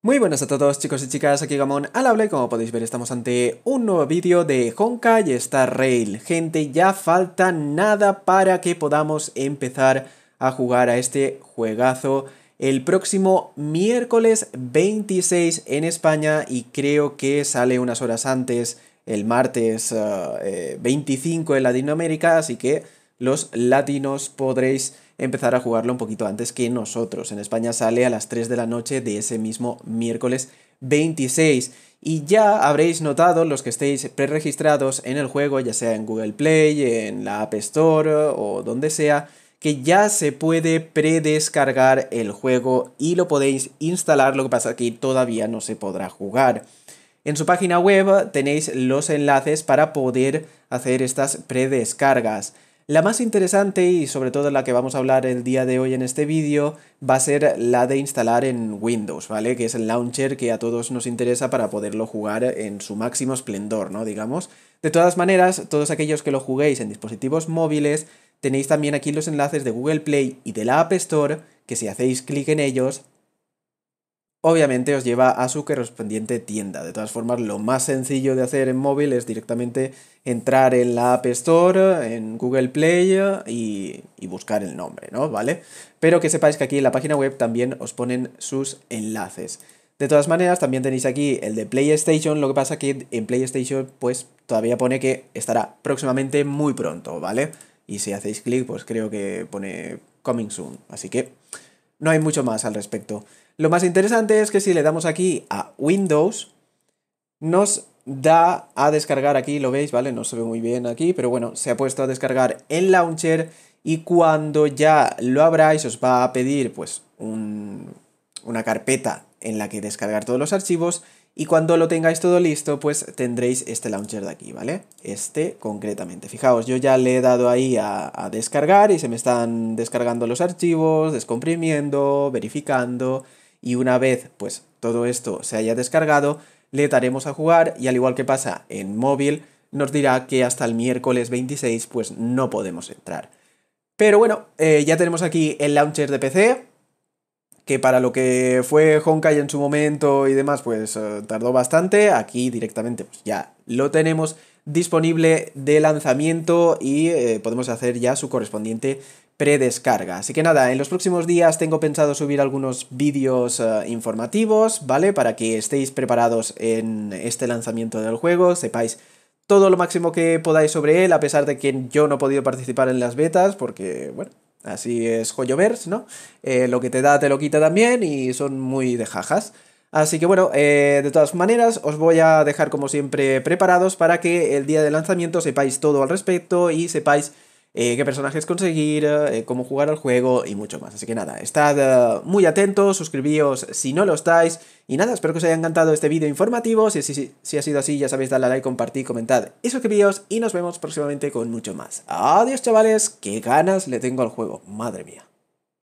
Muy buenas a todos chicos y chicas, aquí Gamón al habla como podéis ver estamos ante un nuevo vídeo de Honkai Star Rail. Gente, ya falta nada para que podamos empezar a jugar a este juegazo el próximo miércoles 26 en España y creo que sale unas horas antes el martes 25 eh, eh, en Latinoamérica, así que los latinos podréis empezar a jugarlo un poquito antes que nosotros. En España sale a las 3 de la noche de ese mismo miércoles 26. Y ya habréis notado, los que estéis preregistrados en el juego, ya sea en Google Play, en la App Store o donde sea, que ya se puede predescargar el juego y lo podéis instalar, lo que pasa es que todavía no se podrá jugar. En su página web tenéis los enlaces para poder hacer estas pre-descargas la más interesante y sobre todo la que vamos a hablar el día de hoy en este vídeo va a ser la de instalar en Windows, ¿vale? Que es el launcher que a todos nos interesa para poderlo jugar en su máximo esplendor, ¿no? Digamos. De todas maneras, todos aquellos que lo juguéis en dispositivos móviles, tenéis también aquí los enlaces de Google Play y de la App Store, que si hacéis clic en ellos obviamente os lleva a su correspondiente tienda. De todas formas, lo más sencillo de hacer en móvil es directamente entrar en la App Store, en Google Play y, buscar el nombre, ¿no? ¿Vale? Pero que sepáis que aquí en la página web también os ponen sus enlaces. De todas maneras, también tenéis aquí el de PlayStation, lo que pasa que en PlayStation pues todavía pone que estará próximamente muy pronto, ¿vale? Y si hacéis clic, pues creo que pone coming soon. Así que no hay mucho más al respecto. Lo más interesante es que si le damos aquí a Windows, nos da a descargar aquí, lo veis, ¿vale? No se ve muy bien aquí, pero bueno, se ha puesto a descargar en Launcher y cuando ya lo abráis os va a pedir pues una carpeta en la que descargar todos los archivos y cuando lo tengáis todo listo, pues tendréis este launcher de aquí, ¿vale? Este concretamente. Fijaos, yo ya le he dado ahí a, descargar y se me están descargando los archivos, descomprimiendo, verificando. Y una vez, pues, todo esto se haya descargado, le daremos a jugar y al igual que pasa en móvil, nos dirá que hasta el miércoles 26 pues no podemos entrar. Pero bueno, eh, ya tenemos aquí el launcher de PC, que para lo que fue Honkai en su momento y demás, pues eh, tardó bastante. Aquí directamente pues, ya lo tenemos disponible de lanzamiento y eh, podemos hacer ya su correspondiente predescarga. Así que nada, en los próximos días tengo pensado subir algunos vídeos eh, informativos, ¿vale? Para que estéis preparados en este lanzamiento del juego, sepáis todo lo máximo que podáis sobre él, a pesar de que yo no he podido participar en las betas, porque, bueno, Así es Joyoverse, ¿no? Eh, lo que te da te lo quita también y son muy de jajas. Así que bueno, eh, de todas maneras os voy a dejar como siempre preparados para que el día de lanzamiento sepáis todo al respecto y sepáis eh, qué personajes conseguir, eh, cómo jugar al juego y mucho más. Así que nada, estad eh, muy atentos, suscribíos si no lo estáis. Y nada, espero que os haya encantado este vídeo informativo. Si, si ha sido así, ya sabéis, darle a like, compartir, comentad y suscribíos. Y nos vemos próximamente con mucho más. Adiós, chavales, qué ganas le tengo al juego, madre mía.